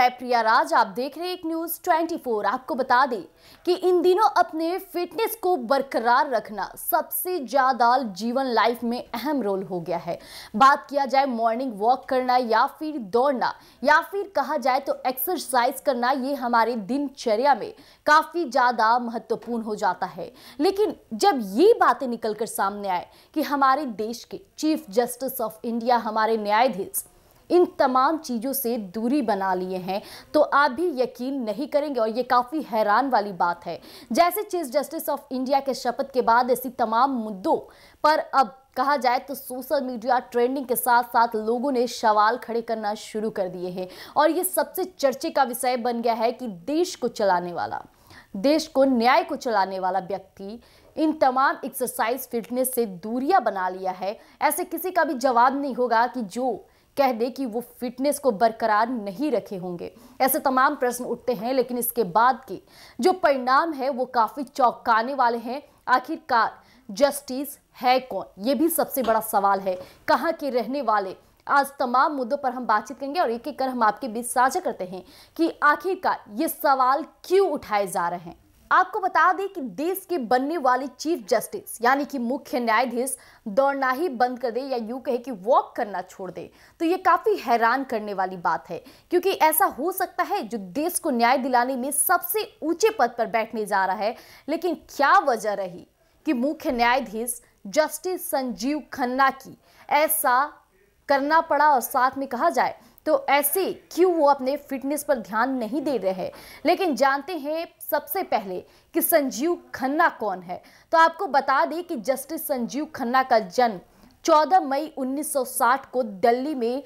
मैं प्रिया राज आप देख रहे एक न्यूज़ 24 आपको बता दें कि इन दिनों अपने फिटनेस को बरकरार रखना सबसे ज़्यादा जीवन लाइफ में अहम रोल हो गया है बात किया जाए मॉर्निंग वॉक करना या फिर दौड़ना या फिर कहा जाए तो एक्सरसाइज करना ये हमारे दिनचर्या में काफ़ी ज़्यादा महत्वपूर्ण हो जाता है लेकिन जब ये बातें निकलकर सामने आए कि हमारे देश के चीफ जस्टिस ऑफ इंडिया हमारे न्यायाधीश इन तमाम चीज़ों से दूरी बना लिए हैं तो आप भी यकीन नहीं करेंगे और ये काफ़ी हैरान वाली बात है जैसे चीफ जस्टिस ऑफ इंडिया के शपथ के बाद ऐसी तमाम मुद्दों पर अब कहा जाए तो सोशल मीडिया ट्रेंडिंग के साथ साथ लोगों ने सवाल खड़े करना शुरू कर दिए हैं और ये सबसे चर्चे का विषय बन गया है कि देश को चलाने वाला देश को न्याय को चलाने वाला व्यक्ति इन तमाम एक्सरसाइज फिटनेस से दूरियां बना लिया है ऐसे किसी का भी जवाब नहीं होगा कि जो कह दे कि वो फिटनेस को बरकरार नहीं रखे होंगे ऐसे तमाम प्रश्न उठते हैं लेकिन इसके बाद के जो परिणाम है वो काफ़ी चौंकाने वाले हैं आखिरकार जस्टिस है कौन ये भी सबसे बड़ा सवाल है कहाँ के रहने वाले आज तमाम मुद्दों पर हम बातचीत करेंगे और एक एक कर हम आपके बीच साझा करते हैं कि आखिरकार ये सवाल क्यों उठाए जा रहे हैं आपको बता दें कि देश के बनने वाले चीफ जस्टिस यानी कि मुख्य न्यायाधीश दौड़ना ही बंद कर दे या यूं कहे कि वॉक करना छोड़ दे तो ये काफ़ी हैरान करने वाली बात है क्योंकि ऐसा हो सकता है जो देश को न्याय दिलाने में सबसे ऊंचे पद पर बैठने जा रहा है लेकिन क्या वजह रही कि मुख्य न्यायाधीश जस्टिस संजीव खन्ना की ऐसा करना पड़ा और साथ में कहा जाए तो ऐसे क्यों वो अपने फिटनेस पर ध्यान नहीं दे रहे लेकिन जानते हैं सबसे पहले कि संजीव खन्ना कौन है तो आपको बता दें कि जस्टिस संजीव खन्ना का जन्म 14 मई 1960 को दिल्ली में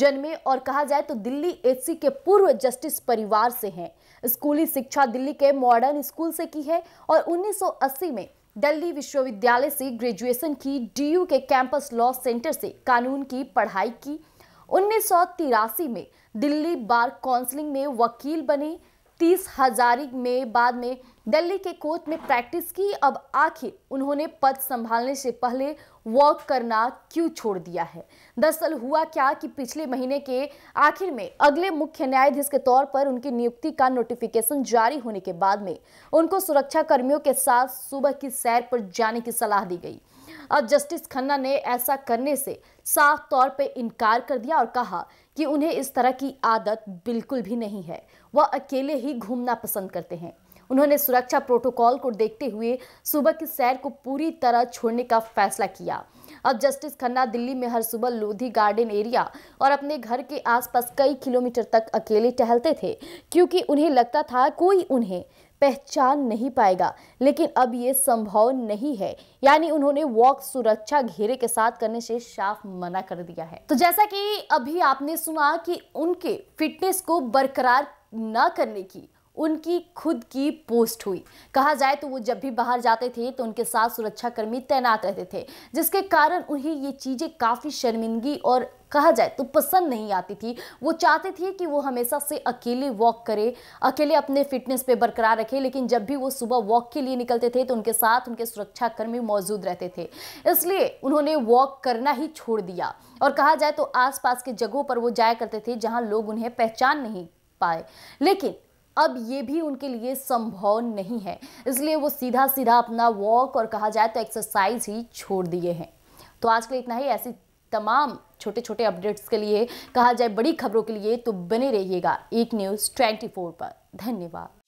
जन्मे और कहा जाए तो दिल्ली एचसी के पूर्व जस्टिस परिवार से हैं स्कूली शिक्षा दिल्ली के मॉडर्न स्कूल से की है और 1980 में दिल्ली विश्वविद्यालय से ग्रेजुएशन की डीयू के कैंपस लॉ सेंटर से कानून की पढ़ाई की उन्नीस में दिल्ली बार काउंसिलिंग में वकील बने तीस हजारी में बाद में दिल्ली के कोर्ट में प्रैक्टिस की अब आखिर उन्होंने पद संभालने से पहले वर्क करना क्यों छोड़ दिया है दरअसल हुआ क्या कि पिछले महीने के आखिर में अगले मुख्य न्यायाधीश के तौर पर उनकी नियुक्ति का नोटिफिकेशन जारी होने के बाद में उनको सुरक्षा कर्मियों के साथ सुबह की सैर पर जाने की सलाह दी गई अब जस्टिस खन्ना ने ऐसा करने से साफ तौर पर इनकार कर दिया और कहा कि उन्हें इस तरह की आदत बिल्कुल भी नहीं है वह अकेले ही घूमना पसंद करते हैं उन्होंने सुरक्षा प्रोटोकॉल को देखते हुए सुबह की सैर को पूरी तरह छोड़ने का फैसला किया अब जस्टिस खन्ना दिल्ली में हर सुबह लोधी गार्डन एरिया और अपने घर के आसपास कई किलोमीटर तक अकेले टहलते थे क्योंकि उन्हें लगता था कोई उन्हें पहचान नहीं पाएगा लेकिन अब ये संभव नहीं है यानी उन्होंने वॉक सुरक्षा घेरे के साथ करने से साफ मना कर दिया है तो जैसा कि अभी आपने सुना कि उनके फिटनेस को बरकरार न करने की उनकी खुद की पोस्ट हुई कहा जाए तो वो जब भी बाहर जाते थे तो उनके साथ सुरक्षाकर्मी तैनात रहते थे जिसके कारण उन्हें ये चीज़ें काफ़ी शर्मिंदगी और कहा जाए तो पसंद नहीं आती थी वो चाहते थे कि वो हमेशा से अकेले वॉक करे अकेले अपने फिटनेस पे बरकरार रखे लेकिन जब भी वो सुबह वॉक के लिए निकलते थे तो उनके साथ उनके सुरक्षाकर्मी मौजूद रहते थे इसलिए उन्होंने वॉक करना ही छोड़ दिया और कहा जाए तो आसपास के जगहों पर वो जाया करते थे जहाँ लोग उन्हें पहचान नहीं पाए लेकिन अब ये भी उनके लिए संभव नहीं है इसलिए वो सीधा सीधा अपना वॉक और कहा जाए तो एक्सरसाइज ही छोड़ दिए हैं तो आज के लिए इतना ही ऐसी तमाम छोटे छोटे अपडेट्स के लिए कहा जाए बड़ी खबरों के लिए तो बने रहिएगा एक न्यूज़ ट्वेंटी पर धन्यवाद